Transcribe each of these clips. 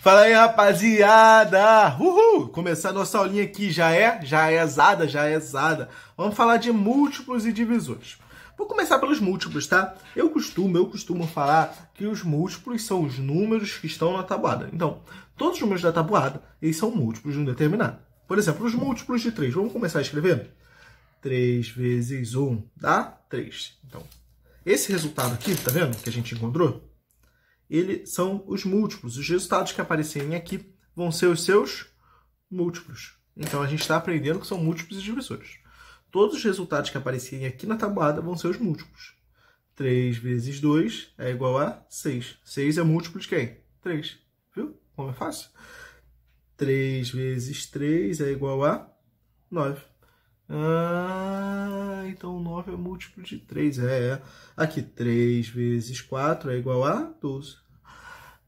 Fala aí, rapaziada! Uhul! Começar nossa aulinha aqui já é, já é zada, já é zada. Vamos falar de múltiplos e divisores. Vou começar pelos múltiplos, tá? Eu costumo, eu costumo falar que os múltiplos são os números que estão na tabuada. Então, todos os números da tabuada, eles são múltiplos de um determinado. Por exemplo, os múltiplos de 3. Vamos começar a escrever? 3 vezes 1 dá 3. Então, esse resultado aqui, tá vendo? Que a gente encontrou, ele são os múltiplos. Os resultados que aparecerem aqui vão ser os seus múltiplos. Então a gente está aprendendo que são múltiplos e divisores. Todos os resultados que aparecerem aqui na tabuada vão ser os múltiplos. 3 vezes 2 é igual a 6. 6 é múltiplo de quem? 3. Viu? Como é fácil? 3 vezes 3 é igual a 9. Ah, então 9 é múltiplo de 3. É, é. Aqui, 3 vezes 4 é igual a 12.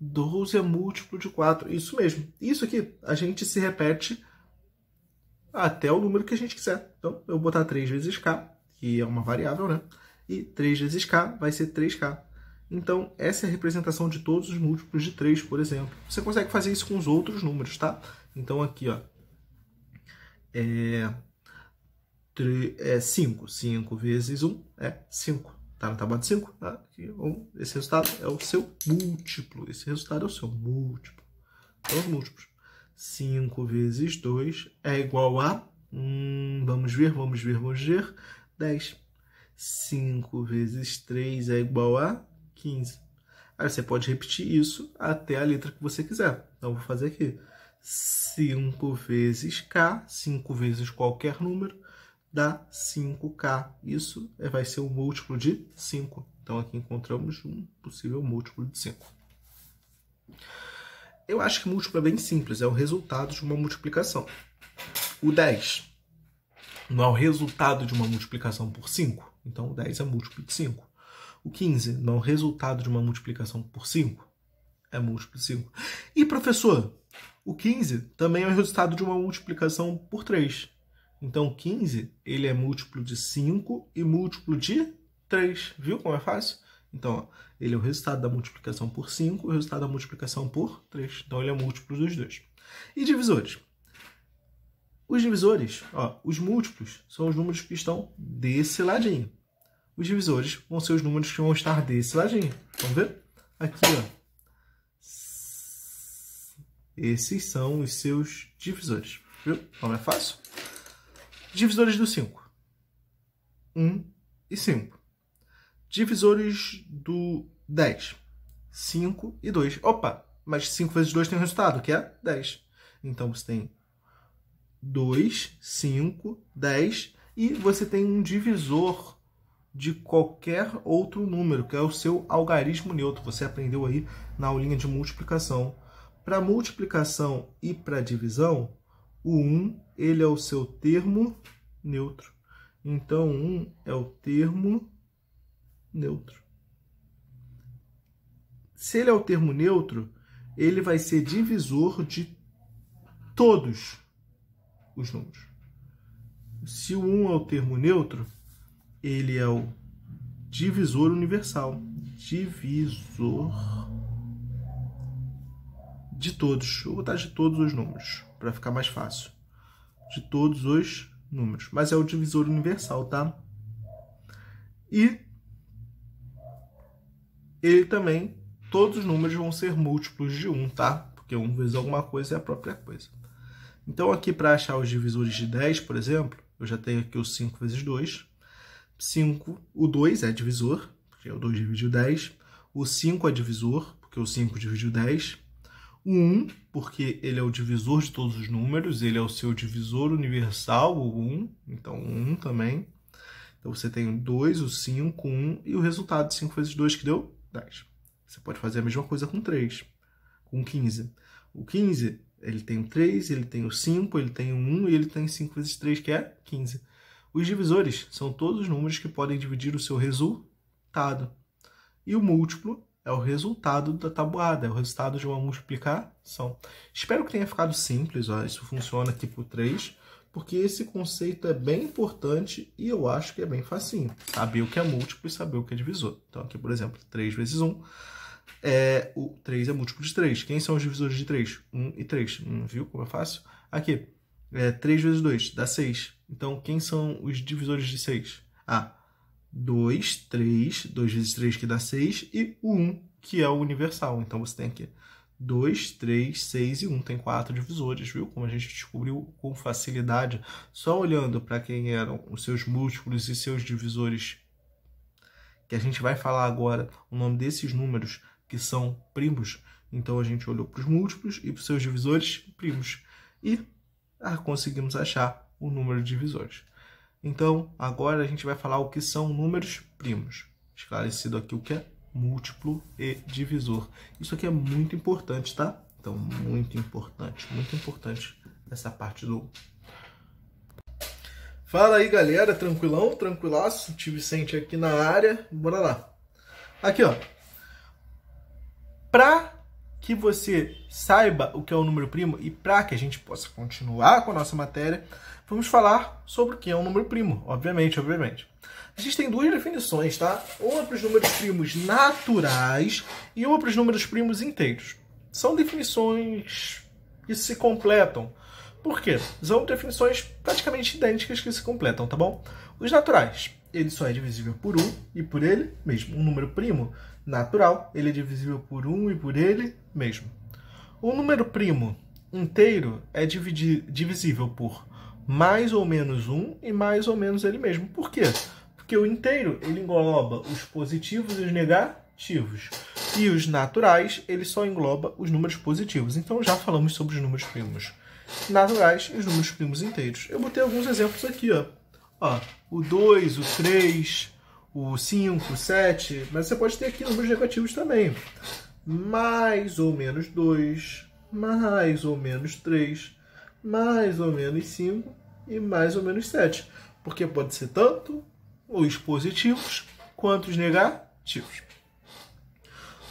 12 é múltiplo de 4. Isso mesmo. Isso aqui a gente se repete até o número que a gente quiser. Então, eu vou botar 3 vezes k, que é uma variável, né? E 3 vezes k vai ser 3k. Então, essa é a representação de todos os múltiplos de 3, por exemplo. Você consegue fazer isso com os outros números, tá? Então, aqui, ó. É, 5. 5 é vezes 1 é 5 está na tabela de 5, tá? Esse resultado é o seu múltiplo. Esse resultado é o seu múltiplo. Então, os múltiplos. 5 vezes 2 é igual a... Hum, vamos ver, vamos ver, vamos ver. 10. 5 vezes 3 é igual a 15. Aí você pode repetir isso até a letra que você quiser. Então, vou fazer aqui. 5 vezes k, 5 vezes qualquer número, dá 5K. Isso vai ser um múltiplo de 5. Então, aqui encontramos um possível múltiplo de 5. Eu acho que múltiplo é bem simples, é o resultado de uma multiplicação. O 10 não é o resultado de uma multiplicação por 5? Então, o 10 é múltiplo de 5. O 15 não é o resultado de uma multiplicação por 5? É múltiplo de 5. E, professor, o 15 também é o resultado de uma multiplicação por 3. Então 15 ele é múltiplo de 5 e múltiplo de 3. Viu como é fácil? Então, ó, ele é o resultado da multiplicação por 5 e o resultado da multiplicação por 3. Então, ele é múltiplo dos dois. E divisores? Os divisores, ó, os múltiplos, são os números que estão desse ladinho. Os divisores vão ser os números que vão estar desse ladinho. Vamos ver? Aqui, ó. Esses são os seus divisores. Viu? Como é fácil? Divisores do 5. 1 e 5. Divisores do 10. 5 e 2. Opa, mas 5 vezes 2 tem um resultado, que é 10. Então você tem 2, 5, 10 e você tem um divisor de qualquer outro número, que é o seu algarismo neutro. Você aprendeu aí na aulinha de multiplicação. Para multiplicação e para divisão, o 1 ele é o seu termo neutro. Então, 1 é o termo neutro. Se ele é o termo neutro, ele vai ser divisor de todos os números. Se o 1 é o termo neutro, ele é o divisor universal. Divisor de todos. Eu vou botar de todos os números para ficar mais fácil, de todos os números. Mas é o divisor universal, tá? E ele também, todos os números vão ser múltiplos de 1, tá? Porque 1 vezes alguma coisa é a própria coisa. Então, aqui para achar os divisores de 10, por exemplo, eu já tenho aqui o 5 vezes 2. 5, o 2 é divisor, porque o 2 dividiu 10. O 5 é divisor, porque o 5 dividiu 10. O 1, porque ele é o divisor de todos os números, ele é o seu divisor universal, o 1, então 1 também. Então você tem o 2, o 5, o 1 e o resultado de 5 vezes 2 que deu 10. Você pode fazer a mesma coisa com 3, com 15. O 15, ele tem o 3, ele tem o 5, ele tem o 1 e ele tem 5 vezes 3 que é 15. Os divisores são todos os números que podem dividir o seu resultado. E o múltiplo é o resultado da tabuada, é o resultado de uma multiplicação. Espero que tenha ficado simples, ó, isso funciona aqui por 3, porque esse conceito é bem importante e eu acho que é bem facinho. Saber o que é múltiplo e saber o que é divisor. Então aqui, por exemplo, 3 vezes 1, é, o 3 é múltiplo de 3. Quem são os divisores de 3? 1 e 3. Hum, viu como é fácil? Aqui, é, 3 vezes 2 dá 6. Então, quem são os divisores de 6? Ah, 2, 3, 2 vezes 3 que dá 6, e o 1, que é o universal. Então você tem aqui 2, 3, 6 e 1, tem quatro divisores, viu? Como a gente descobriu com facilidade, só olhando para quem eram os seus múltiplos e seus divisores, que a gente vai falar agora o nome desses números que são primos. Então a gente olhou para os múltiplos e para os seus divisores primos. E ah, conseguimos achar o número de divisores. Então, agora a gente vai falar o que são números primos. Esclarecido aqui o que é múltiplo e divisor. Isso aqui é muito importante, tá? Então, muito importante, muito importante essa parte do... Fala aí, galera. Tranquilão, tranquilaço. Tio Vicente aqui na área. Bora lá. Aqui, ó. Pra que você saiba o que é o número primo e para que a gente possa continuar com a nossa matéria, vamos falar sobre o que é um número primo, obviamente, obviamente. A gente tem duas definições, tá? Uma para os números primos naturais e uma para os números primos inteiros. São definições que se completam. Por quê? São definições praticamente idênticas que se completam, tá bom? Os naturais, ele só é divisível por 1 e por ele mesmo. Um número primo natural, ele é divisível por 1 e por ele mesmo. Um número primo inteiro é divisível por mais ou menos um e mais ou menos ele mesmo. Por quê? Porque o inteiro ele engloba os positivos e os negativos. E os naturais, ele só engloba os números positivos. Então já falamos sobre os números primos naturais e os números primos inteiros. Eu botei alguns exemplos aqui, ó. ó o 2, o 3, o 5, o 7, mas você pode ter aqui números negativos também. Mais ou menos 2, mais ou menos 3, mais ou menos 5, e mais ou menos 7, porque pode ser tanto os positivos quanto os negativos.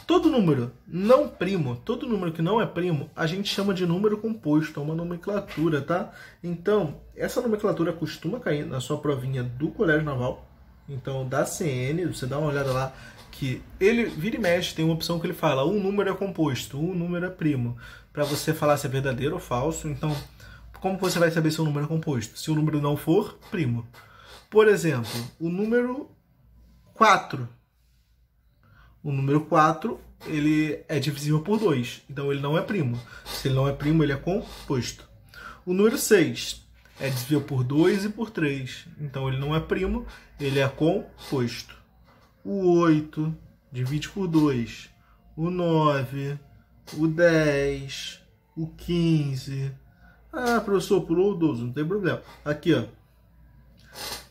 Todo número não primo, todo número que não é primo, a gente chama de número composto, é uma nomenclatura, tá? Então, essa nomenclatura costuma cair na sua provinha do Colégio Naval, então da CN, você dá uma olhada lá, que ele vira e mexe, tem uma opção que ele fala, um número é composto, um número é primo, para você falar se é verdadeiro ou falso. Então, como você vai saber se o número é composto? Se o número não for primo. Por exemplo, o número 4. O número 4, ele é divisível por 2, então ele não é primo. Se ele não é primo, ele é composto. O número 6 é divisível por 2 e por 3, então ele não é primo, ele é composto. O 8 divide por 2. O 9, o 10, o 15, ah, professor, pulou o 12, não tem problema. Aqui, ó.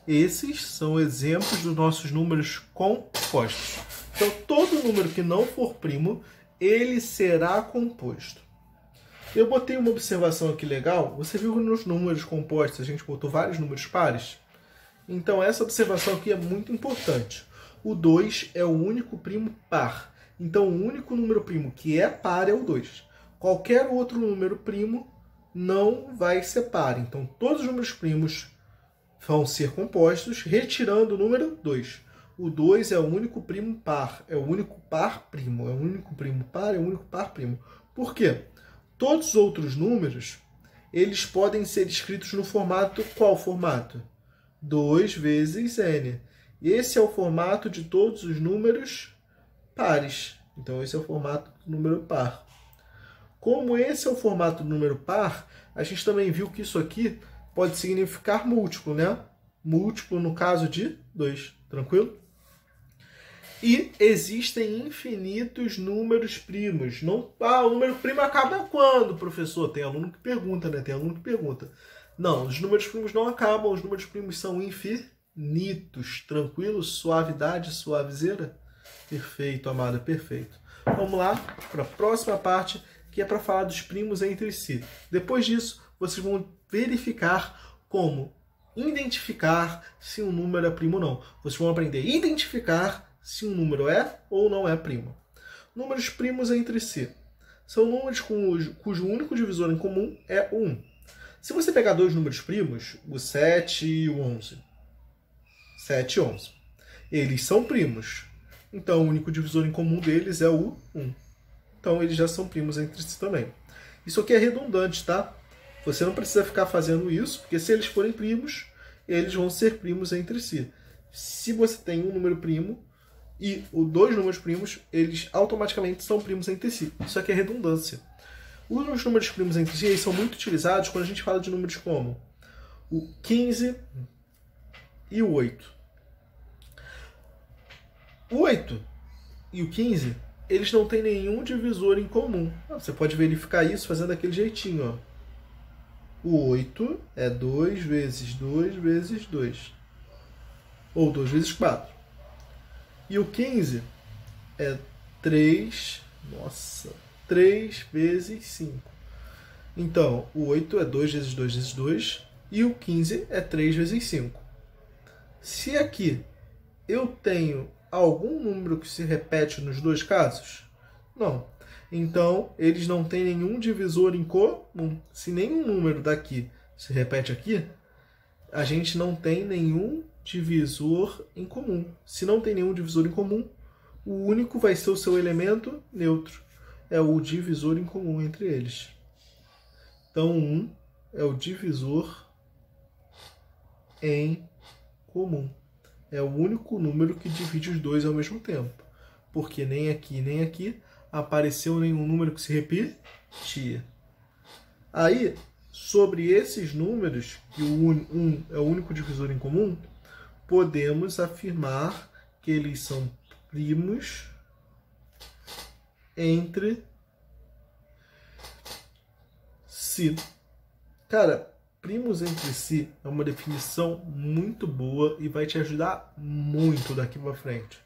Esses são exemplos dos nossos números compostos. Então, todo número que não for primo, ele será composto. Eu botei uma observação aqui legal. Você viu que nos números compostos a gente botou vários números pares? Então, essa observação aqui é muito importante. O 2 é o único primo par. Então, o único número primo que é par é o 2. Qualquer outro número primo não vai par. Então, todos os números primos vão ser compostos, retirando o número 2. O 2 é o único primo par, é o único par primo, é o único primo par, é o único par primo. Por quê? Todos os outros números, eles podem ser escritos no formato, qual formato? 2 vezes n. Esse é o formato de todos os números pares. Então, esse é o formato do número par. Como esse é o formato do número par, a gente também viu que isso aqui pode significar múltiplo, né? Múltiplo no caso de 2, tranquilo? E existem infinitos números primos. Não, ah, o número primo acaba quando, professor? Tem aluno que pergunta, né? Tem aluno que pergunta. Não, os números primos não acabam, os números primos são infinitos. Tranquilo? Suavidade, suavezeira? Perfeito, amada, perfeito. Vamos lá para a próxima parte que é para falar dos primos entre si. Depois disso, vocês vão verificar como identificar se um número é primo ou não. Vocês vão aprender a identificar se um número é ou não é primo. Números primos entre si. São números cujo, cujo único divisor em comum é 1. Se você pegar dois números primos, o 7 e o 11, 7 e 11, eles são primos. Então o único divisor em comum deles é o 1. Então eles já são primos entre si também. Isso aqui é redundante, tá? Você não precisa ficar fazendo isso, porque se eles forem primos, eles vão ser primos entre si. Se você tem um número primo e os dois números primos, eles automaticamente são primos entre si. Isso aqui é redundância. Os números primos entre si são muito utilizados quando a gente fala de números como o 15 e o 8. O 8 e o 15 eles não têm nenhum divisor em comum. Ah, você pode verificar isso fazendo aquele jeitinho, ó. O 8 é 2 vezes 2 vezes 2. Ou 2 vezes 4. E o 15 é 3. Nossa! 3 vezes 5. Então, o 8 é 2 vezes 2 vezes 2. E o 15 é 3 vezes 5. Se aqui eu tenho algum número que se repete nos dois casos? Não. Então, eles não têm nenhum divisor em comum. Se nenhum número daqui se repete aqui, a gente não tem nenhum divisor em comum. Se não tem nenhum divisor em comum, o único vai ser o seu elemento neutro. É o divisor em comum entre eles. Então, 1 um é o divisor em comum é o único número que divide os dois ao mesmo tempo. Porque nem aqui nem aqui apareceu nenhum número que se repetia. Aí, sobre esses números, que o 1 um é o único divisor em comum, podemos afirmar que eles são primos entre si. Cara, primos entre si é uma definição muito boa e vai te ajudar muito daqui para frente.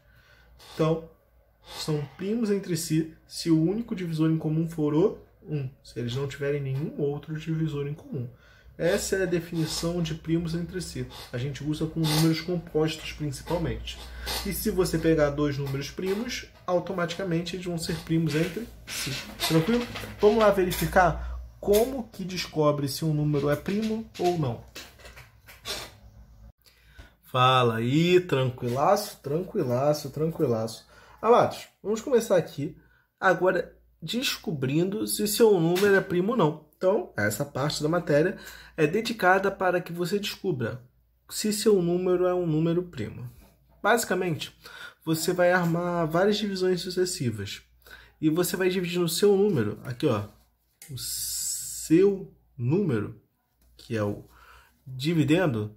Então, são primos entre si se o único divisor em comum for o 1, se eles não tiverem nenhum outro divisor em comum. Essa é a definição de primos entre si. A gente usa com números compostos principalmente. E se você pegar dois números primos, automaticamente eles vão ser primos entre si. Tranquilo? Vamos lá verificar como que descobre se um número é primo ou não. Fala aí, tranquilaço, tranquilaço, tranquilaço. Amados, vamos começar aqui agora descobrindo se seu número é primo ou não. Então, essa parte da matéria é dedicada para que você descubra se seu número é um número primo. Basicamente, você vai armar várias divisões sucessivas e você vai dividir o seu número, aqui ó, o seu número, que é o dividendo,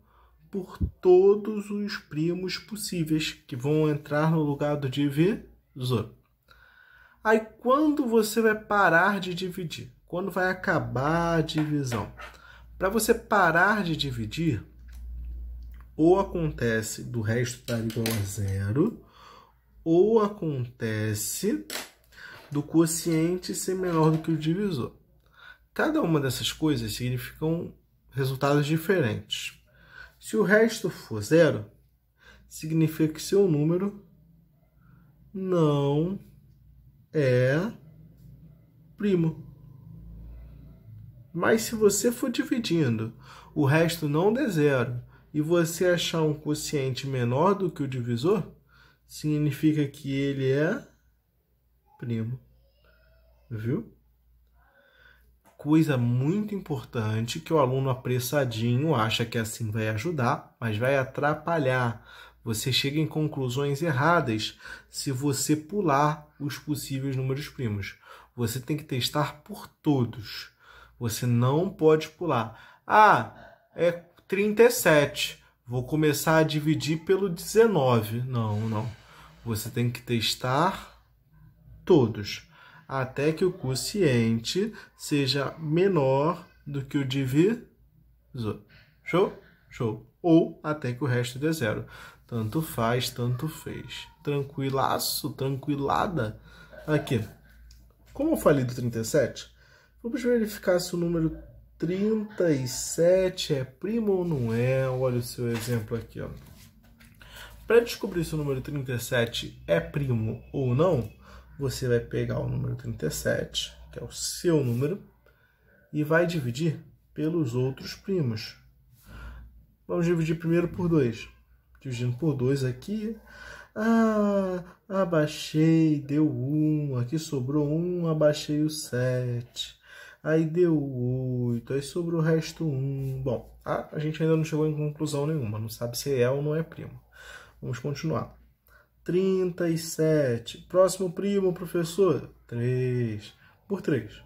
por todos os primos possíveis que vão entrar no lugar do divisor. Aí quando você vai parar de dividir? Quando vai acabar a divisão? Para você parar de dividir, ou acontece do resto estar tá igual a zero, ou acontece do quociente ser menor do que o divisor. Cada uma dessas coisas significam resultados diferentes. Se o resto for zero, significa que seu número não é primo. Mas se você for dividindo, o resto não der zero e você achar um quociente menor do que o divisor, significa que ele é primo. Viu? coisa muito importante que o aluno apressadinho acha que assim vai ajudar, mas vai atrapalhar. Você chega em conclusões erradas se você pular os possíveis números primos. Você tem que testar por todos. Você não pode pular. Ah, é 37. Vou começar a dividir pelo 19. Não, não. Você tem que testar todos até que o quociente seja menor do que o divisor. Show? Show. Ou até que o resto dê zero. Tanto faz, tanto fez. Tranquilaço, tranquilada. Aqui. Como eu falei do 37, vamos verificar se o número 37 é primo ou não é. Olha o seu exemplo aqui, ó. Para descobrir se o número 37 é primo ou não, você vai pegar o número 37, que é o seu número, e vai dividir pelos outros primos. Vamos dividir primeiro por 2. Dividindo por 2 aqui. Ah, abaixei, deu 1. Um. Aqui sobrou 1, um, abaixei o 7. Aí deu 8, aí sobrou o resto 1. Um. Bom, a, a gente ainda não chegou em conclusão nenhuma, não sabe se é ou não é primo. Vamos continuar. 37. Próximo primo, professor? 3. Por 3.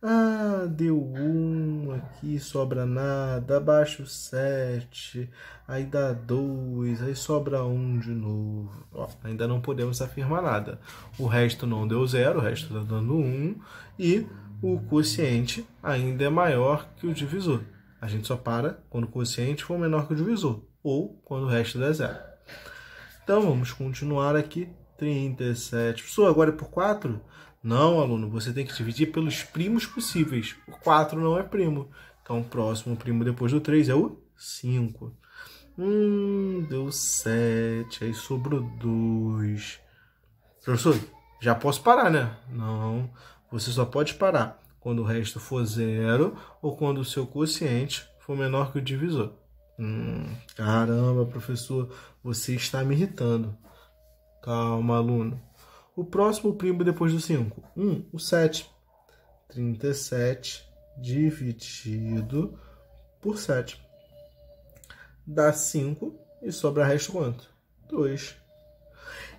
Ah, deu 1 aqui, sobra nada. Abaixo 7. Aí dá 2. Aí sobra 1 de novo. Ó, ainda não podemos afirmar nada. O resto não deu 0, o resto está dando 1. e o quociente ainda é maior que o divisor. A gente só para quando o quociente for menor que o divisor ou quando o resto der zero. Então vamos continuar aqui. 37. Pessoal, agora é por 4? Não, aluno, você tem que dividir pelos primos possíveis. O 4 não é primo. Então, o próximo primo depois do 3 é o 5. Hum, deu 7. Aí sobrou 2. Professor, já posso parar, né? Não, você só pode parar quando o resto for zero ou quando o seu quociente for menor que o divisor. Hum, caramba, professor, você está me irritando. Calma, aluno. O próximo primo depois do 5? 1, um, o 7. 37 dividido por 7. Dá 5 e sobra resto quanto? 2.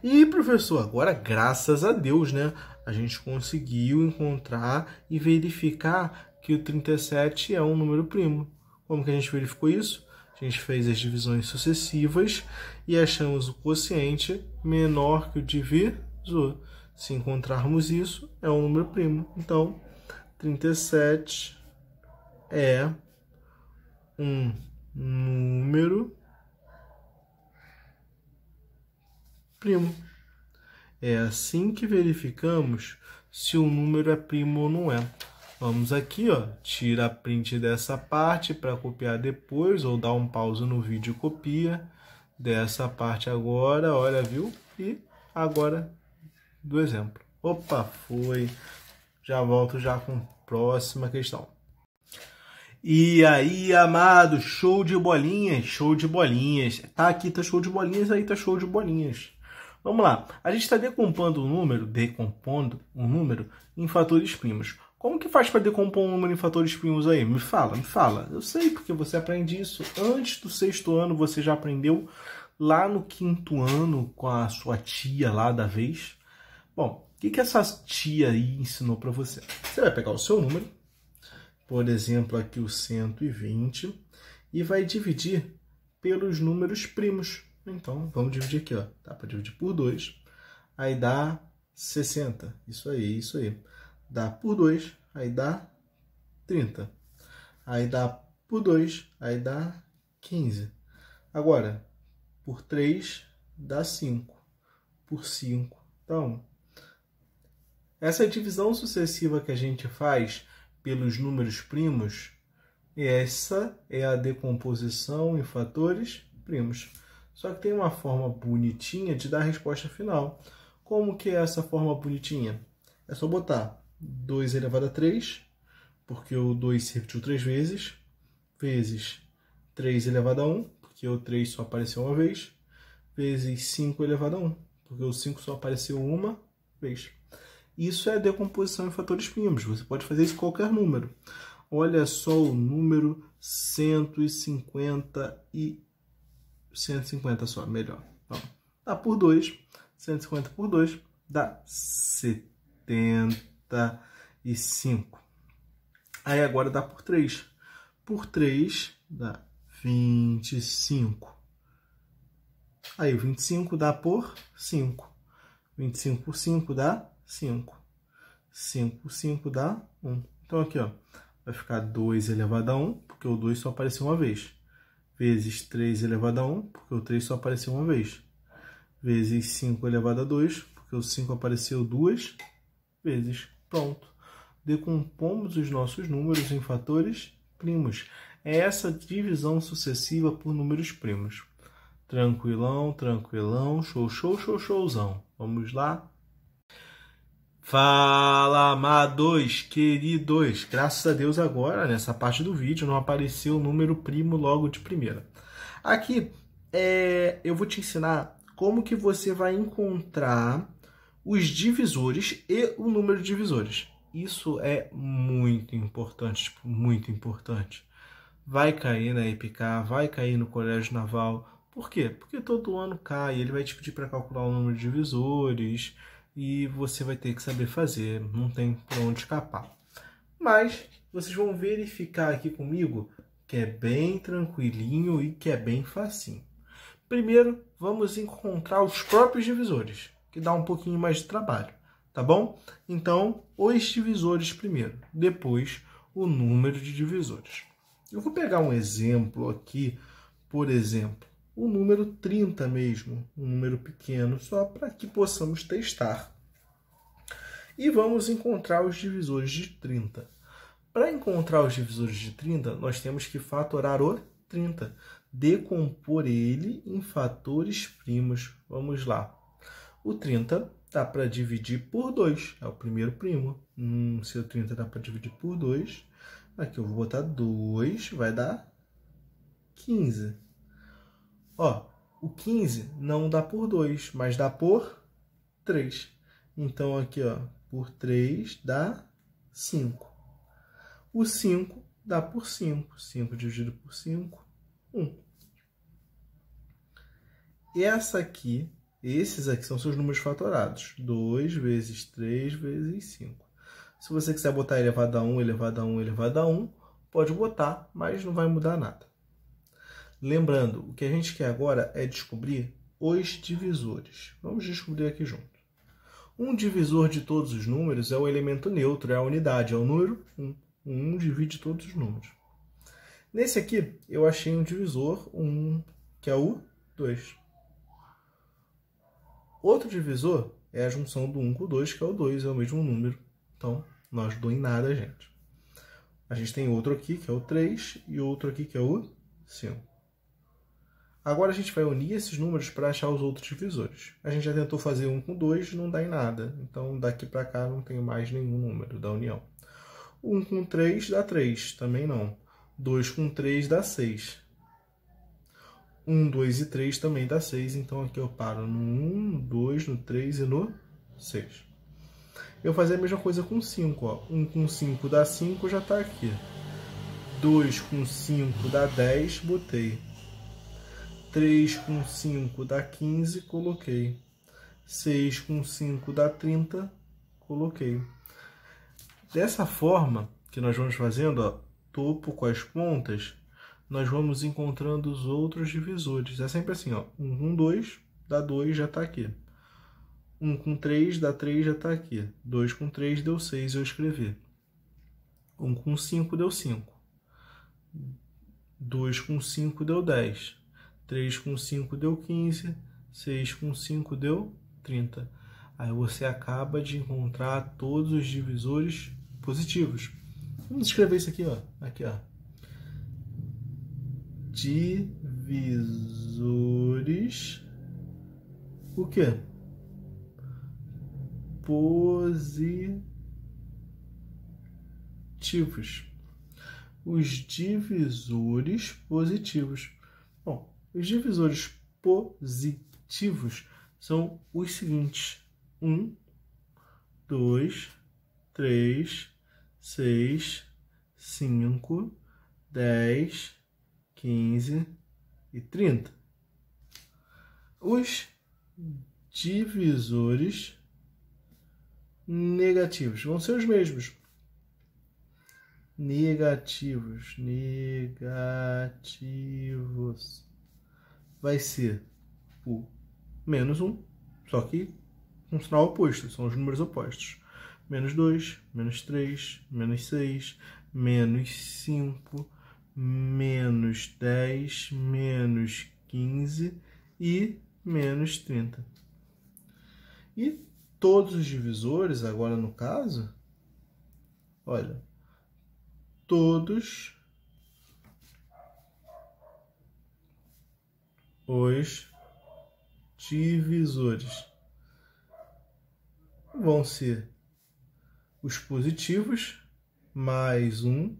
E, professor, agora, graças a Deus, né? A gente conseguiu encontrar e verificar que o 37 é um número primo. Como que a gente verificou isso? A gente fez as divisões sucessivas e achamos o quociente menor que o divisor. Se encontrarmos isso, é um número primo. Então, 37 é um número primo. É assim que verificamos se o número é primo ou não é. Vamos aqui, ó, tira a print dessa parte para copiar depois, ou dá um pause no vídeo e copia dessa parte agora, olha, viu? E agora do exemplo. Opa, foi. Já volto já com próxima questão. E aí, amado, show de bolinhas, show de bolinhas. Tá aqui, tá show de bolinhas, aí tá show de bolinhas. Vamos lá. A gente está decompondo um número, decompondo um número em fatores primos. Como que faz para decompor um número em fatores primos aí? Me fala, me fala. Eu sei porque você aprende isso antes do sexto ano, você já aprendeu lá no quinto ano com a sua tia lá da vez. Bom, o que, que essa tia aí ensinou para você? Você vai pegar o seu número, por exemplo, aqui o 120, e vai dividir pelos números primos. Então, vamos dividir aqui, ó. Dá para dividir por 2. Aí dá 60. Isso aí, isso aí dá por 2, aí dá 30. Aí dá por 2, aí dá 15. Agora, por 3 dá 5, por 5 dá 1. Essa divisão sucessiva que a gente faz pelos números primos, essa é a decomposição em fatores primos. Só que tem uma forma bonitinha de dar a resposta final. Como que é essa forma bonitinha? É só botar 2 elevado a 3, porque o 2 se repetiu 3 vezes, vezes 3 elevado a 1, porque o 3 só apareceu uma vez, vezes 5 elevado a 1, porque o 5 só apareceu uma vez. Isso é a decomposição em fatores primos, você pode fazer isso em qualquer número. Olha só o número 150 e 150 só, melhor. Então, dá por 2, 150 por 2 dá 70. 45. Aí agora dá por 3. Por 3 dá 25. Aí 25 dá por 5. 25 por 5 dá 5. 5 por 5 dá 1. Então aqui ó, vai ficar 2 elevado a 1, porque o 2 só apareceu uma vez. Vezes 3 elevado a 1, porque o 3 só apareceu uma vez. Vezes 5 elevado a 2, porque o 5 apareceu duas vezes. Pronto. Decompomos os nossos números em fatores primos. É essa divisão sucessiva por números primos. Tranquilão, tranquilão, show, show, show, showzão. Vamos lá? Fala, amados, queridos! Graças a Deus agora, nessa parte do vídeo, não apareceu o número primo logo de primeira. Aqui, é, eu vou te ensinar como que você vai encontrar os divisores e o número de divisores. Isso é muito importante, tipo, muito importante. Vai cair na EPK, vai cair no Colégio Naval. Por quê? Porque todo ano cai, ele vai te pedir para calcular o número de divisores e você vai ter que saber fazer, não tem para onde escapar. Mas vocês vão verificar aqui comigo que é bem tranquilinho e que é bem facinho. Primeiro, vamos encontrar os próprios divisores que dá um pouquinho mais de trabalho, tá bom? Então, os divisores primeiro, depois o número de divisores. Eu vou pegar um exemplo aqui, por exemplo, o número 30 mesmo, um número pequeno, só para que possamos testar. E vamos encontrar os divisores de 30. Para encontrar os divisores de 30, nós temos que fatorar o 30, decompor ele em fatores primos. Vamos lá. O 30 dá para dividir por 2, é o primeiro primo. Hum, se o 30 dá para dividir por 2, aqui eu vou botar 2, vai dar 15. Ó, o 15 não dá por 2, mas dá por 3. Então aqui, ó, por 3 dá 5. O 5 dá por 5. 5 dividido por 5, 1. Essa aqui esses aqui são seus números fatorados. 2 vezes 3 vezes 5. Se você quiser botar elevado a 1, elevado a 1, elevado a 1, pode botar, mas não vai mudar nada. Lembrando, o que a gente quer agora é descobrir os divisores. Vamos descobrir aqui junto. Um divisor de todos os números é o elemento neutro, é a unidade, é o número 1. 1 divide todos os números. Nesse aqui, eu achei um divisor, 1, que é o 2. Outro divisor é a junção do 1 com o 2, que é o 2, é o mesmo número. Então, não ajudou em nada a gente. A gente tem outro aqui, que é o 3, e outro aqui, que é o 5. Agora a gente vai unir esses números para achar os outros divisores. A gente já tentou fazer 1 com 2, não dá em nada. Então, daqui para cá não tem mais nenhum número da união. 1 com 3 dá 3, também não. 2 com 3 dá 6. 1, 2 e 3 também dá 6. Então aqui eu paro no 1, 2, no 3 e no 6. Eu vou fazer a mesma coisa com 5. 1 com 5 dá 5, já está aqui. 2 com 5 dá 10, botei. 3 com 5 dá 15, coloquei. 6 com 5 dá 30, coloquei. Dessa forma que nós vamos fazendo, ó, topo com as pontas, nós vamos encontrando os outros divisores. É sempre assim, ó. 1 com 2 dá 2, já está aqui. 1 com 3 dá 3, já está aqui. 2 com 3 deu 6, eu escrevi. 1 com 5 deu 5. 2 com 5 deu 10. 3 com 5 deu 15. 6 com 5 deu 30. Aí você acaba de encontrar todos os divisores positivos. Vamos escrever isso aqui, ó. Aqui, ó divisores o quê? Positivos. Os divisores positivos. Bom, os divisores positivos são os seguintes: 1, 2, 3, 6, 5, 10, 15 e 30. Os divisores negativos vão ser os mesmos. Negativos, negativos. Vai ser o menos 1, só que um sinal oposto, são os números opostos. Menos 2, menos 3, menos 6, menos 5, menos 10, menos 15 e menos 30. E todos os divisores, agora no caso, olha, todos os divisores vão ser os positivos mais um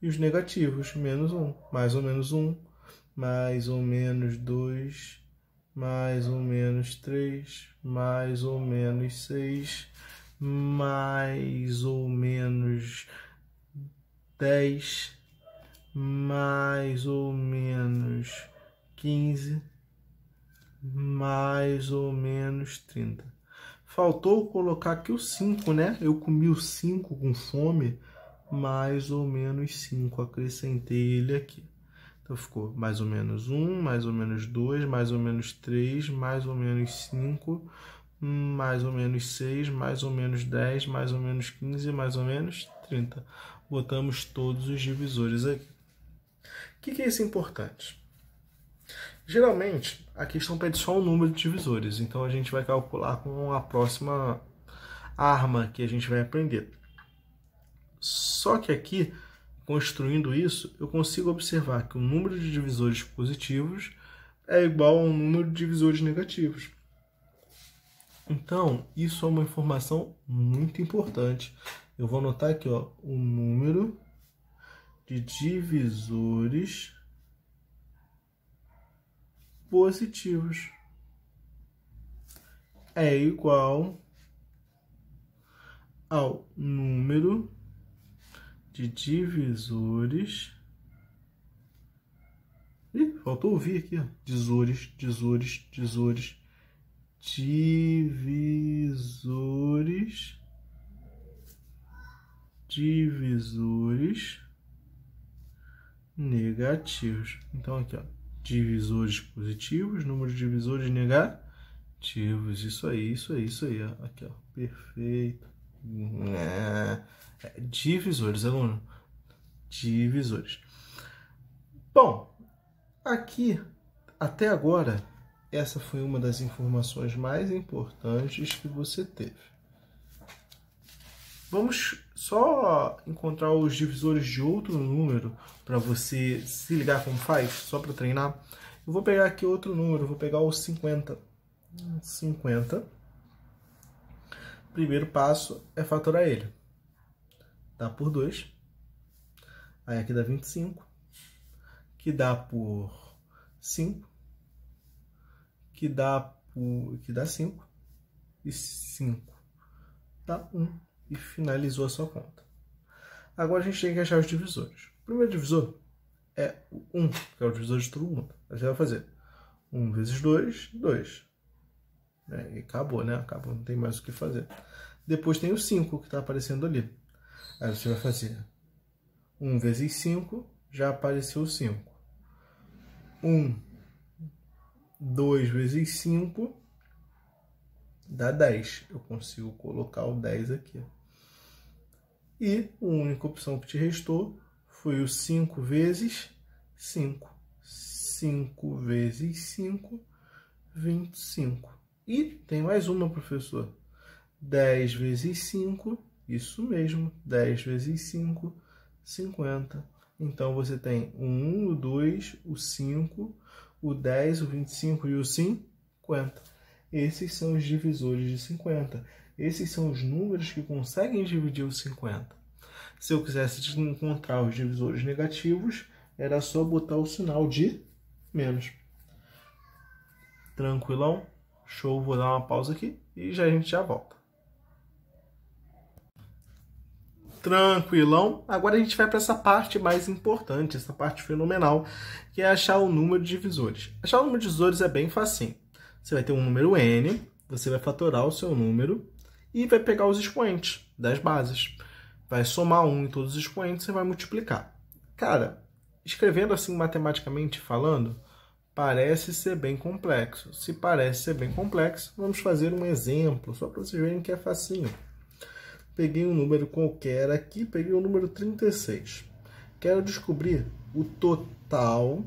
e os negativos, menos 1, mais ou menos 1, mais ou menos 2, mais ou menos 3, mais ou menos 6, mais ou menos 10, mais ou menos 15, mais ou menos 30. Faltou colocar aqui o 5, né? Eu comi o 5 com fome mais ou menos 5. Acrescentei ele aqui. Então ficou mais ou menos 1, mais ou menos 2, mais ou menos 3, mais ou menos 5, mais ou menos 6, mais ou menos 10, mais ou menos 15, mais ou menos 30. Botamos todos os divisores aqui. O que, que é isso importante? Geralmente, a questão pede só o um número de divisores, então a gente vai calcular com a próxima arma que a gente vai aprender. Só que aqui, construindo isso, eu consigo observar que o número de divisores positivos é igual ao número de divisores negativos. Então, isso é uma informação muito importante. Eu vou anotar aqui ó, o número de divisores positivos é igual ao número de divisores. Ih, faltou ouvir aqui, ó. Desores, desores, desores. Divisores. Divisores negativos. Então aqui, ó. Divisores positivos, número de divisores negativos. Isso aí, isso aí, isso aí. Ó. Aqui, ó. Perfeito. É, divisores, aluno. Divisores. Bom, aqui até agora essa foi uma das informações mais importantes que você teve. Vamos só encontrar os divisores de outro número para você se ligar como faz, só para treinar. Eu vou pegar aqui outro número, vou pegar o 50. 50 primeiro passo é fatorar ele. Dá por 2. Aí aqui dá 25. Que dá por 5. Que dá por. Que dá 5. E 5. Dá 1. Um, e finalizou a sua conta. Agora a gente tem que achar os divisores. O primeiro divisor é o 1, que é o divisor de todo mundo. Aí você vai fazer 1 vezes 2, 2. Né? E acabou, né? Acabou, não tem mais o que fazer. Depois tem o 5 que está aparecendo ali. Aí você vai fazer 1 vezes 5, já apareceu 5. 1, 2 vezes 5, dá 10. Eu consigo colocar o 10 aqui. E a única opção que te restou foi o 5 vezes 5. 5 vezes 5, 25. E tem mais uma, professor. 10 vezes 5, isso mesmo, 10 vezes 5, 50. Então você tem o 1, o 2, o 5, o 10, o 25 e o 50. Esses são os divisores de 50. Esses são os números que conseguem dividir os 50. Se eu quisesse encontrar os divisores negativos, era só botar o sinal de menos. Tranquilão? Show, vou dar uma pausa aqui e já a gente já volta. Tranquilão. Agora a gente vai para essa parte mais importante, essa parte fenomenal, que é achar o número de divisores. Achar o número de divisores é bem facinho. Você vai ter um número n, você vai fatorar o seu número e vai pegar os expoentes das bases. Vai somar um em todos os expoentes e vai multiplicar. Cara, escrevendo assim matematicamente falando, parece ser bem complexo. Se parece ser bem complexo, vamos fazer um exemplo, só para vocês verem que é facinho. Peguei um número qualquer aqui, peguei o número 36. Quero descobrir o total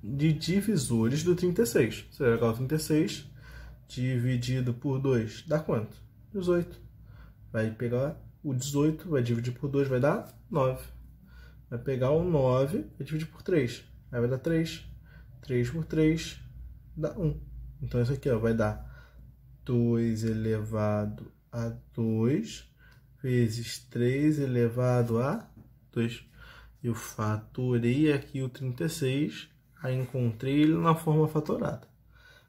de divisores do 36. Você vai pegar o 36 dividido por 2, dá quanto? 18. Vai pegar o 18, vai dividir por 2, vai dar 9. Vai pegar o 9, vai dividir por 3, aí vai dar 3 3 por 3 dá 1. Então, isso aqui ó, vai dar 2 elevado a 2 vezes 3 elevado a 2. Eu fatorei aqui o 36, aí encontrei ele na forma fatorada.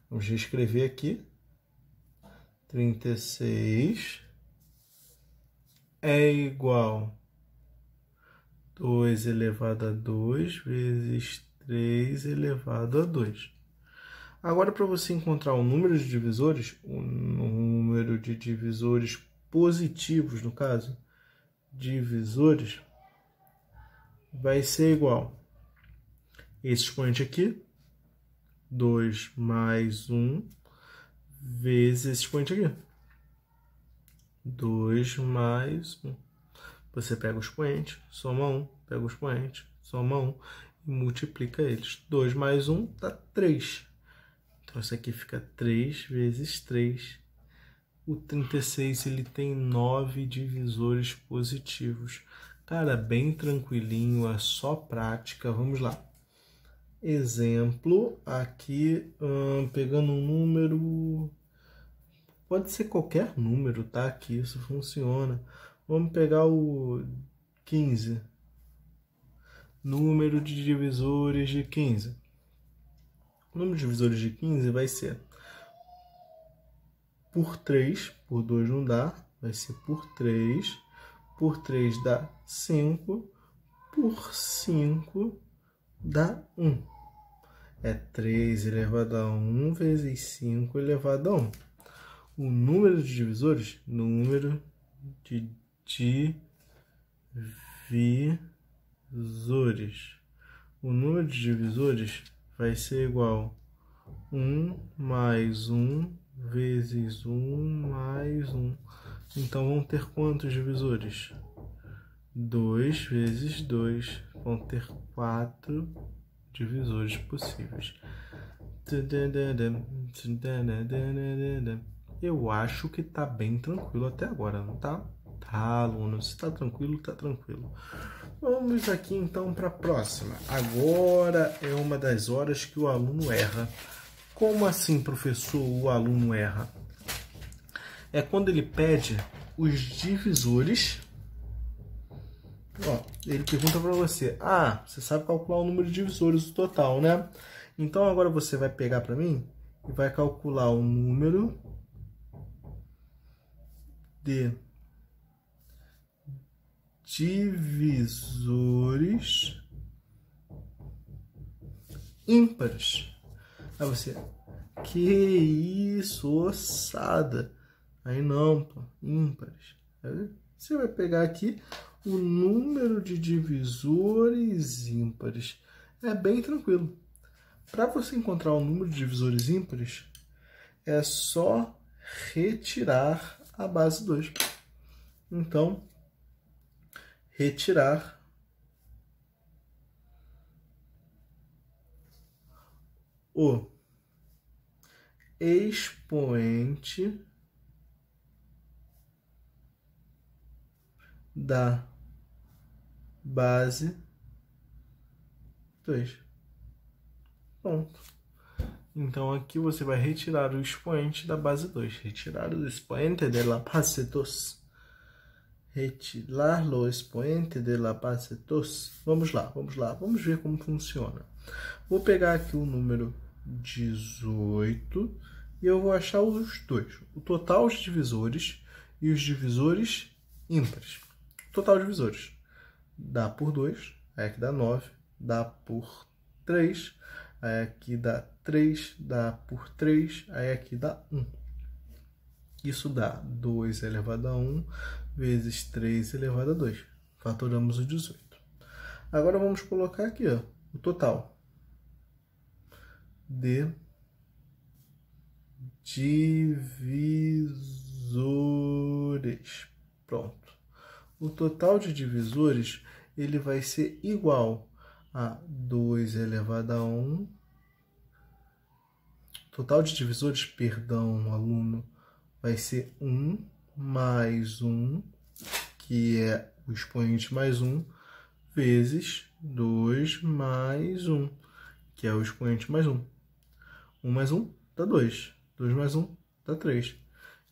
Vamos reescrever aqui. 36 é igual 2 elevado a 2 vezes 3 elevado a 2. Agora, para você encontrar o número de divisores, o número de divisores positivos, no caso, divisores, vai ser igual esse expoente aqui, 2 mais 1, vezes esse expoente aqui, 2 mais 1. Você pega o expoente, soma 1, pega o expoente, soma 1 multiplica eles. 2 mais 1 dá 3. Então isso aqui fica 3 vezes 3. O 36 ele tem 9 divisores positivos. Cara, bem tranquilinho, é só prática. Vamos lá. Exemplo, aqui hum, pegando um número, pode ser qualquer número, tá? Aqui isso funciona. Vamos pegar o 15 número de divisores de 15. O número de divisores de 15 vai ser por 3, por 2 não dá, vai ser por 3, por 3 dá 5, por 5 dá 1. É 3 elevado a 1 vezes 5 elevado a 1. O número de divisores, número de divisores divisores. O número de divisores vai ser igual a 1 mais 1 vezes 1 mais 1. Então vão ter quantos divisores? 2 vezes 2. Vão ter 4 divisores possíveis. Eu acho que está bem tranquilo até agora, não tá? Tá, aluno, se tá tranquilo, está tranquilo. Vamos aqui então para a próxima. Agora é uma das horas que o aluno erra. Como assim, professor, o aluno erra? É quando ele pede os divisores. Ó, ele pergunta para você: Ah, você sabe calcular o número de divisores do total, né? Então agora você vai pegar para mim e vai calcular o número de divisores ímpares. Aí você, que isso, ossada. Aí não, pô, ímpares. Você vai pegar aqui o número de divisores ímpares. É bem tranquilo. Para você encontrar o número de divisores ímpares, é só retirar a base 2. Então, retirar. O expoente da base dois Pronto. Então aqui você vai retirar o expoente da base dois Retirar o expoente de la base 2 retirar o expoente de la base 2. Vamos lá, vamos lá, vamos ver como funciona. Vou pegar aqui o número 18 e eu vou achar os dois, o total de divisores e os divisores ímpares. Total de divisores dá por 2, aí aqui é dá 9, dá por 3, aí aqui é dá 3, dá por 3, aí aqui é dá 1. Isso dá 2 elevado a 1 vezes 3 elevado a 2. Fatoramos o 18. Agora vamos colocar aqui ó, o total. De divisores. Pronto. O total de divisores ele vai ser igual a 2 elevado a 1. Total de divisores, perdão, aluno, vai ser 1 mais 1, que é o expoente mais 1, vezes 2 mais 1, que é o expoente mais 1. 1 mais 1 dá 2. 2 mais 1 dá 3.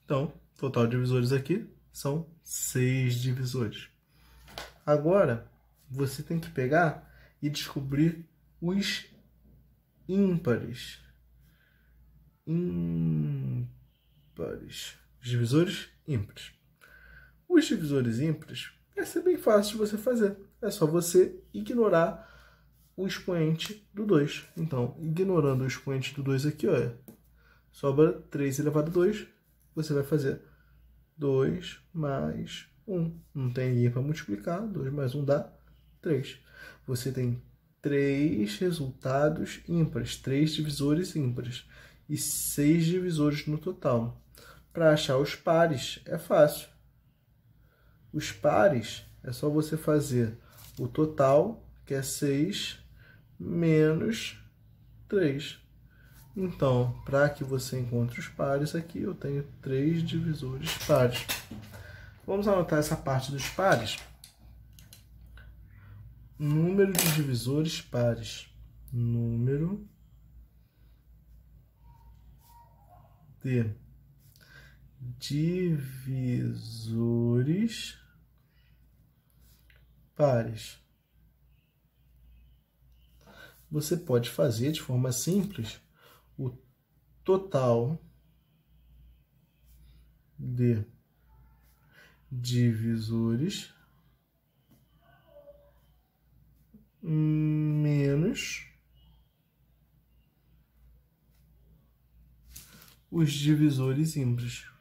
Então, total de divisores aqui são 6 divisores. Agora, você tem que pegar e descobrir os ímpares. Ímpares. Os divisores ímpares. Os divisores ímpares vai ser é bem fácil de você fazer. É só você ignorar o expoente do 2. Então, ignorando o expoente do 2 aqui, olha, sobra 3 elevado a 2, você vai fazer 2 mais 1. Não tem ninguém para multiplicar, 2 mais 1 dá 3. Você tem 3 resultados ímpares, 3 divisores ímpares e 6 divisores no total. Para achar os pares é fácil. Os pares é só você fazer o total, que é 6, menos 3. Então, para que você encontre os pares aqui, eu tenho três divisores pares. Vamos anotar essa parte dos pares. Número de divisores pares. Número de divisores pares. Você pode fazer de forma simples o total de divisores menos os divisores ímpares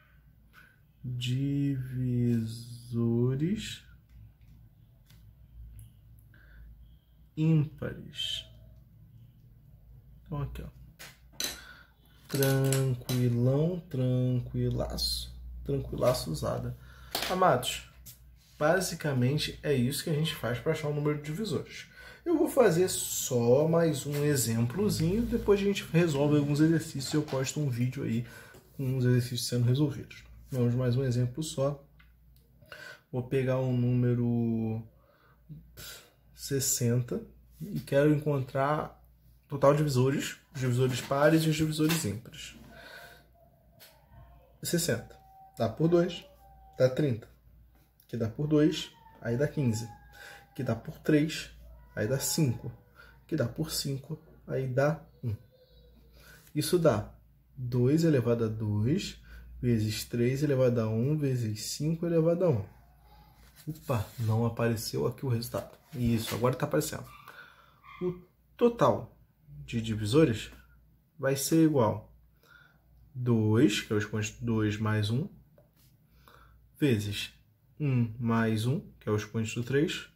divisores ímpares. Então aqui, ó. Tranquilão, tranquilaço, tranquilaço usada. Amados, basicamente é isso que a gente faz para achar o número de divisores. Eu vou fazer só mais um exemplozinho, depois a gente resolve alguns exercícios e eu posto um vídeo aí com os exercícios sendo resolvidos. Vamos mais um exemplo só. Vou pegar um número 60 e quero encontrar total de divisores, os divisores pares e os divisores ímpares. 60. Dá por 2, dá 30. Que dá por 2, aí dá 15. Que dá por 3, aí dá 5. Que dá por 5, aí dá 1. Isso dá 2 elevado a 2 vezes 3 elevado a 1, vezes 5 elevado a 1. Opa, não apareceu aqui o resultado. Isso, agora está aparecendo. O total de divisores vai ser igual a 2, que é o expoente 2 mais 1, vezes 1 mais 1, que é o expoente do 3,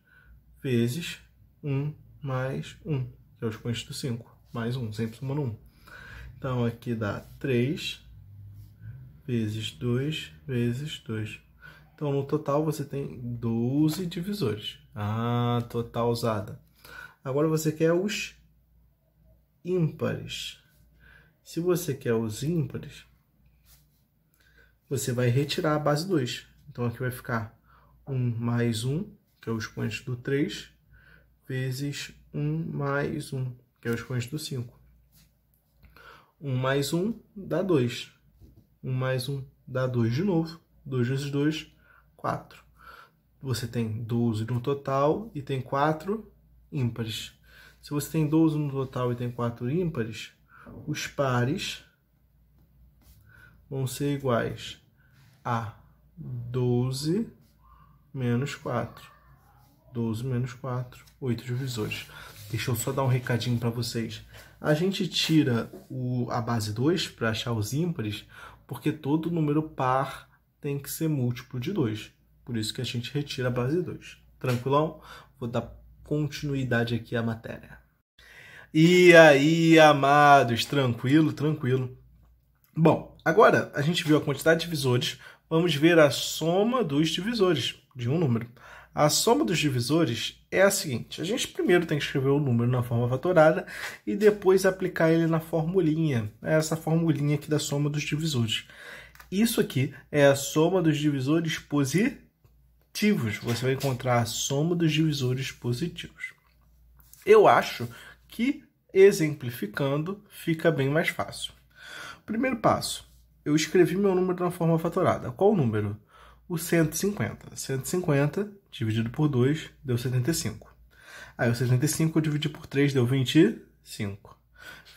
vezes 1 mais 1, que é o expoente do 5, mais 1, sempre somando 1. Então, aqui dá 3 vezes 2, vezes 2. Então, no total, você tem 12 divisores. Ah, total usada. Agora, você quer os ímpares. Se você quer os ímpares, você vai retirar a base 2. Então, aqui vai ficar 1 mais 1, que é o expoente do 3, vezes 1 mais 1, que é o expoente do 5. 1 mais 1 dá 2. 1 mais 1 dá 2 de novo. 2 vezes 2, 4. Você tem 12 no total e tem 4 ímpares. Se você tem 12 no total e tem 4 ímpares, os pares vão ser iguais a 12 menos 4. 12 menos 4, 8 divisores. Deixa eu só dar um recadinho para vocês. A gente tira o, a base 2 para achar os ímpares porque todo número par tem que ser múltiplo de 2. Por isso que a gente retira a base 2. Tranquilão? Vou dar continuidade aqui à matéria. E aí, amados, tranquilo, tranquilo. Bom, agora a gente viu a quantidade de divisores, vamos ver a soma dos divisores de um número. A soma dos divisores é a seguinte: a gente primeiro tem que escrever o número na forma fatorada e depois aplicar ele na formulinha, é essa formulinha aqui da soma dos divisores. Isso aqui é a soma dos divisores positivos. Você vai encontrar a soma dos divisores positivos. Eu acho que exemplificando fica bem mais fácil. Primeiro passo, eu escrevi meu número na forma fatorada. Qual o número? O 150. 150 dividido por 2 deu 75. Aí o 75 eu dividi por 3 deu 25.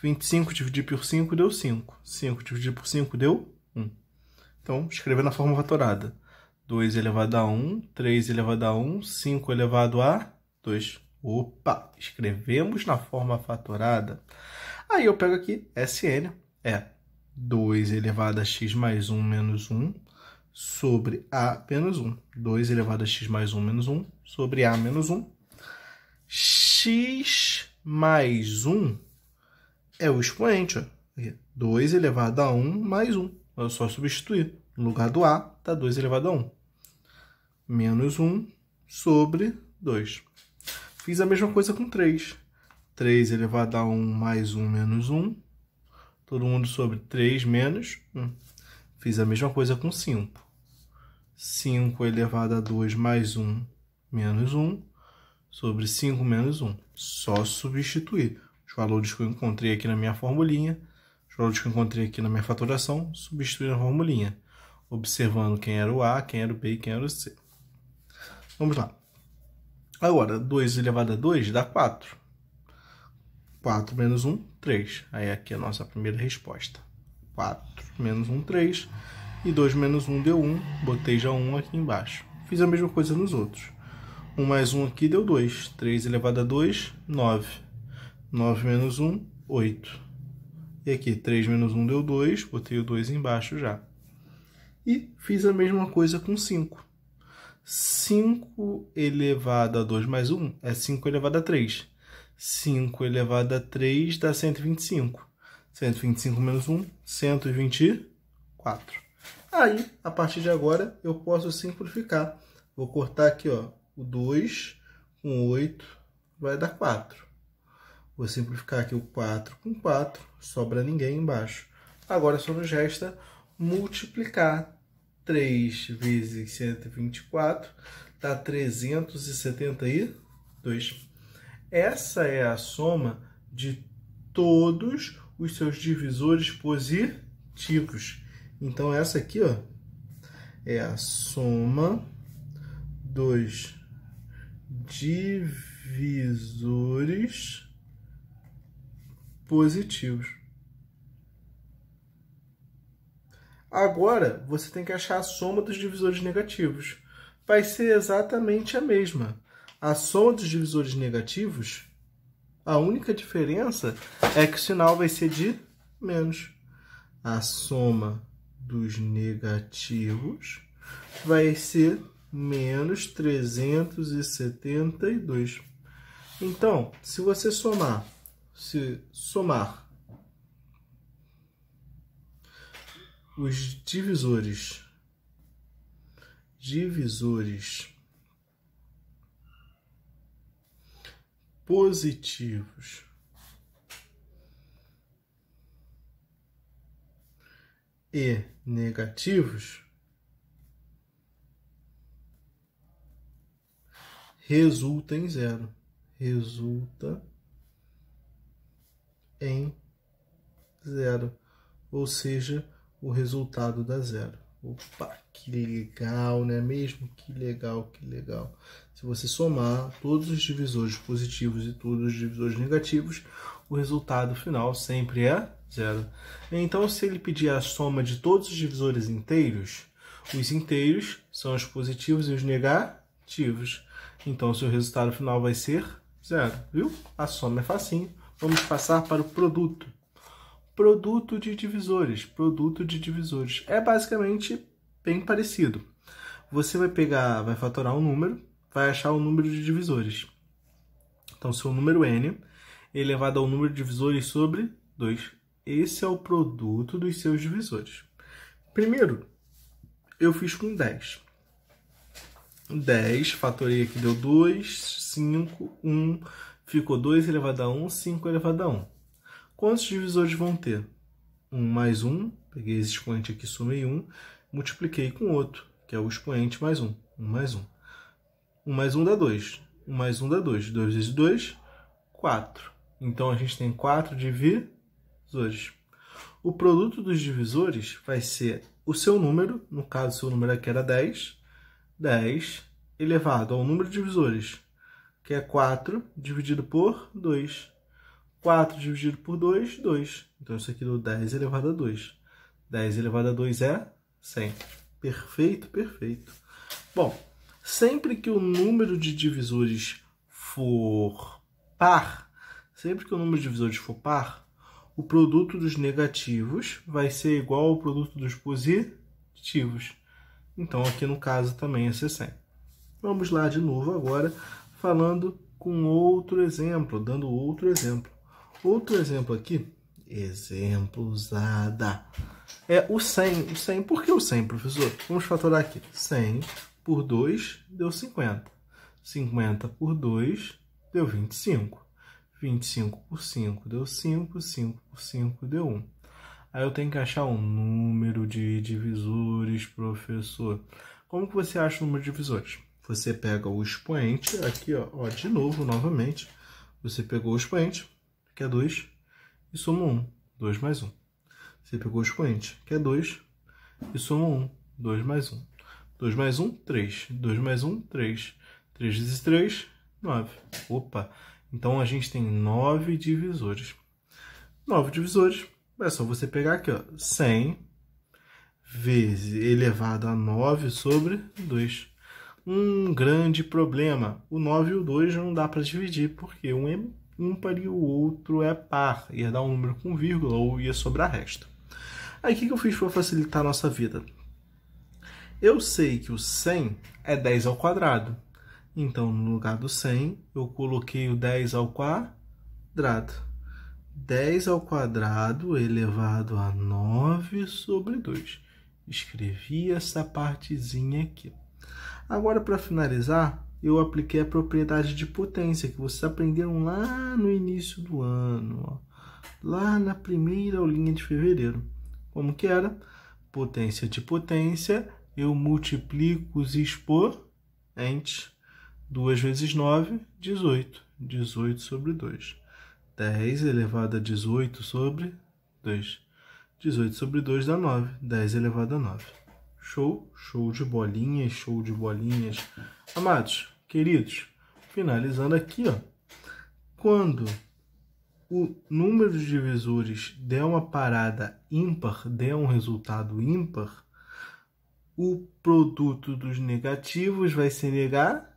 25 dividido por 5 deu 5. 5 dividido por 5 deu 1. Então, escrevendo a forma fatorada. 2 elevado a 1, 3 elevado a 1, 5 elevado a 2. Opa! Escrevemos na forma fatorada. Aí eu pego aqui, SN é 2 elevado a x mais 1 menos 1 sobre A menos 1. 2 elevado a x mais 1 menos 1 sobre A menos 1. x mais 1 é o expoente. Ó. 2 elevado a 1 mais 1. É só substituir. No lugar do A, está 2 elevado a 1. Menos 1 sobre 2. Fiz a mesma coisa com 3. 3 elevado a 1 mais 1 menos 1. Todo mundo sobre 3 menos 1. Fiz a mesma coisa com 5. 5 elevado a 2 mais 1 menos 1 sobre 5 menos 1. Só substituir. Os valores que eu encontrei aqui na minha formulinha, os valores que eu encontrei aqui na minha faturação, substituir na formulinha, observando quem era o A, quem era o B e quem era o C. Vamos lá. Agora, 2 elevado a 2 dá 4. 4 menos 1, 3. Aí aqui é a nossa primeira resposta. 4 menos 1, 3 e 2 menos 1 deu 1, botei já 1 aqui embaixo. Fiz a mesma coisa nos outros. 1 mais 1 aqui deu 2, 3 elevado a 2, 9. 9 menos 1, 8. E aqui, 3 menos 1 deu 2, botei o 2 embaixo já. E fiz a mesma coisa com 5. 5 elevado a 2 mais 1 é 5 elevado a 3. 5 elevado a 3 dá 125. 125 menos 1, 124. Aí, a partir de agora, eu posso simplificar. Vou cortar aqui, ó, o 2 com 8 vai dar 4. Vou simplificar aqui o 4 com 4, sobra ninguém embaixo. Agora só nos resta multiplicar 3 vezes 124, dá 372. Essa é a soma de todos os seus divisores positivos. Então, essa aqui ó, é a soma dos divisores positivos. Agora, você tem que achar a soma dos divisores negativos. Vai ser exatamente a mesma. A soma dos divisores negativos, a única diferença é que o sinal vai ser de menos. A soma dos negativos vai ser menos 372. Então, se você somar, se somar os divisores, divisores positivos e negativos, resulta em zero. Resulta em zero. Ou seja, o resultado dá zero. Opa, que legal, não é mesmo? Que legal, que legal. Se você somar todos os divisores positivos e todos os divisores negativos, o resultado final sempre é zero. Então, se ele pedir a soma de todos os divisores inteiros, os inteiros são os positivos e os negativos. Então, seu resultado final vai ser zero, viu? A soma é facinho. Vamos passar para o produto. Produto de divisores. Produto de divisores. É basicamente bem parecido. Você vai pegar, vai fatorar um número, vai achar o número de divisores. Então, seu número n é elevado ao número de divisores sobre 2. Esse é o produto dos seus divisores. Primeiro, eu fiz com 10. 10, fatorei aqui deu 2, 5, 1, ficou 2 elevado a 1, 5 elevado a 1. Quantos divisores vão ter? 1 mais 1, peguei esse expoente aqui, somei 1, multipliquei com outro, que é o expoente mais 1, 1 mais 1. 1 mais 1 dá 2, 1 mais 1 dá 2, 2 vezes 2, 4. Então, a gente tem 4 divisores divisores. O produto dos divisores vai ser o seu número, no caso, seu número aqui era 10, 10 elevado ao número de divisores, que é 4 dividido por 2. 4 dividido por 2, 2. Então, isso aqui do 10 elevado a 2. 10 elevado a 2 é 100. Perfeito, perfeito. Bom, sempre que o número de divisores for par, sempre que o número de divisores for par, o produto dos negativos vai ser igual ao produto dos positivos. Então, aqui no caso também é 60. Vamos lá de novo agora, falando com outro exemplo, dando outro exemplo. Outro exemplo aqui, exemplo usada, é o 100. O 100, por que o 100, professor? Vamos fatorar aqui. 100 por 2 deu 50. 50 por 2 deu 25. 25 por 5 deu 5, 5 por 5 deu 1. Aí eu tenho que achar o número de divisores, professor. Como que você acha o número de divisores? Você pega o expoente, aqui ó, ó de novo, novamente, você pegou o expoente, que é 2, e soma 1, 2 mais 1. Você pegou o expoente, que é 2, e soma 1, 2 mais 1. 2 mais 1, 3. 2 mais 1, 3. 3 vezes 3, 9. Opa! Então a gente tem nove divisores. Nove divisores, é só você pegar aqui, ó, 100 vezes elevado a 9 sobre 2. Um grande problema, o 9 e o 2 não dá para dividir, porque um é ímpar e o outro é par. Ia dar um número com vírgula ou ia sobrar resto. Aí o que, que eu fiz para facilitar a nossa vida? Eu sei que o 100 é 10 ao quadrado. Então, no lugar do 100, eu coloquei o 10 ao quadrado. 10 ao quadrado elevado a 9 sobre 2. Escrevi essa partezinha aqui. Agora, para finalizar, eu apliquei a propriedade de potência, que vocês aprenderam lá no início do ano. Ó. Lá na primeira aulinha de fevereiro. Como que era? Potência de potência, eu multiplico os expoentes 2 vezes 9, 18. 18 sobre 2. 10 elevado a 18 sobre 2. 18 sobre 2 dá 9. 10 elevado a 9. Show, show de bolinhas, show de bolinhas. Amados, queridos, finalizando aqui, ó. Quando o número de divisores der uma parada ímpar, der um resultado ímpar, o produto dos negativos vai ser negar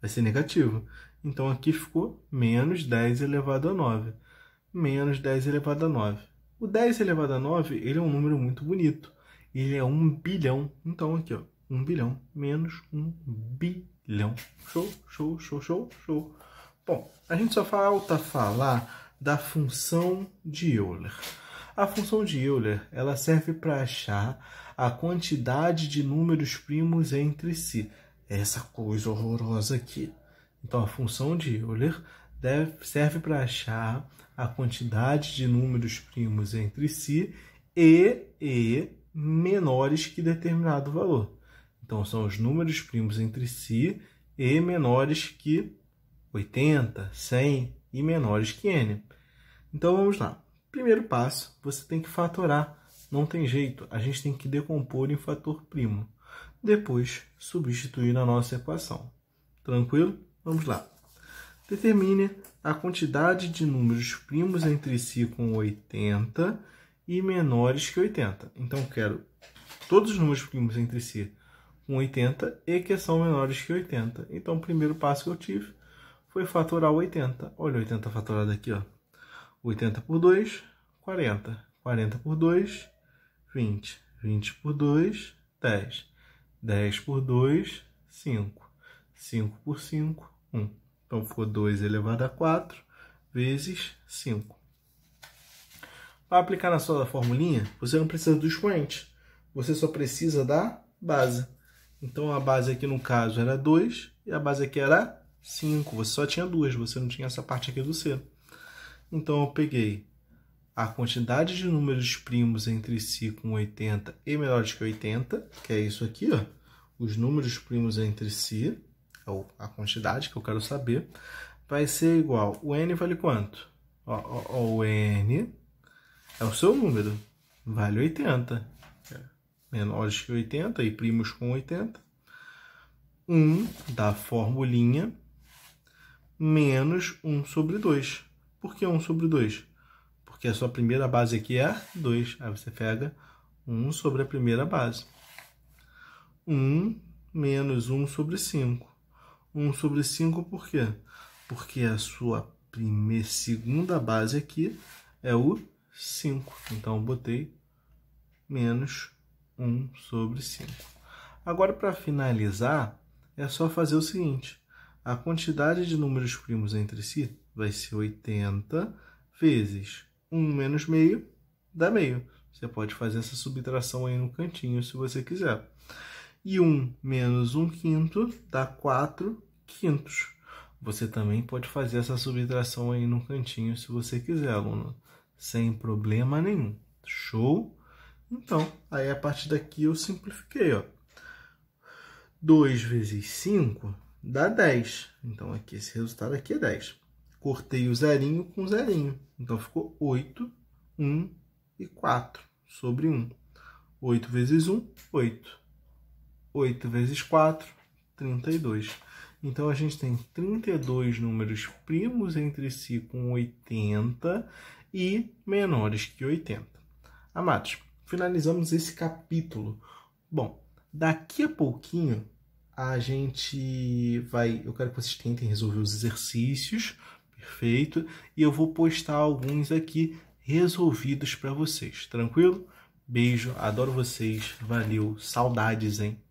Vai ser negativo. Então aqui ficou menos 10 elevado a 9. Menos 10 elevado a 9. O 10 elevado a 9 ele é um número muito bonito. Ele é 1 bilhão. Então aqui, ó, 1 bilhão menos 1 bilhão. Show, show, show, show, show. Bom, a gente só falta falar da função de Euler. A função de Euler ela serve para achar a quantidade de números primos entre si essa coisa horrorosa aqui. Então a função de Euler deve, serve para achar a quantidade de números primos entre si e, e menores que determinado valor. Então são os números primos entre si e menores que 80, 100 e menores que n. Então vamos lá. Primeiro passo, você tem que fatorar. Não tem jeito, a gente tem que decompor em fator primo depois substituir na nossa equação. Tranquilo? Vamos lá. Determine a quantidade de números primos entre si com 80 e menores que 80. Então, quero todos os números primos entre si com 80 e que são menores que 80. Então, o primeiro passo que eu tive foi fatorar 80. Olha 80 fatorado aqui, ó. 80 por 2, 40. 40 por 2, 20. 20 por 2, 10. 10 por 2, 5. 5 por 5, 1. Então ficou 2 elevado a 4 vezes 5. Para aplicar na sua formulinha, você não precisa dos expoente, você só precisa da base. Então a base aqui no caso era 2 e a base aqui era 5. Você só tinha 2, você não tinha essa parte aqui do C. Então eu peguei a quantidade de números primos entre si com 80 e menores que 80, que é isso aqui, ó. Os números primos entre si, ou a quantidade que eu quero saber, vai ser igual. O n vale quanto? Ó, ó, ó, o n é o seu número, vale 80. É. Menores que 80 e primos com 80. 1 da formulinha menos 1 sobre 2. Por que 1 sobre 2? porque a sua primeira base aqui é 2. Aí você pega 1 sobre a primeira base. 1 menos 1 sobre 5. 1 sobre 5 por quê? Porque a sua primeira, segunda base aqui é o 5. Então, eu botei menos 1 sobre 5. Agora, para finalizar, é só fazer o seguinte. A quantidade de números primos entre si vai ser 80 vezes 1 menos meio dá meio. Você pode fazer essa subtração aí no cantinho se você quiser. E 1 menos 1 quinto dá 4 quintos. Você também pode fazer essa subtração aí no cantinho se você quiser, aluno. Sem problema nenhum. Show? Então, aí a partir daqui eu simplifiquei, ó. 2 vezes 5 dá 10. Então, aqui esse resultado aqui é 10 cortei o zerinho com o zerinho. Então ficou 8, 1 e 4 sobre 1. 8 vezes 1, 8. 8 vezes 4, 32. Então a gente tem 32 números primos entre si com 80 e menores que 80. Amados, finalizamos esse capítulo. Bom, daqui a pouquinho a gente vai. Eu quero que vocês tentem resolver os exercícios Perfeito? E eu vou postar alguns aqui resolvidos para vocês, tranquilo? Beijo, adoro vocês, valeu, saudades, hein?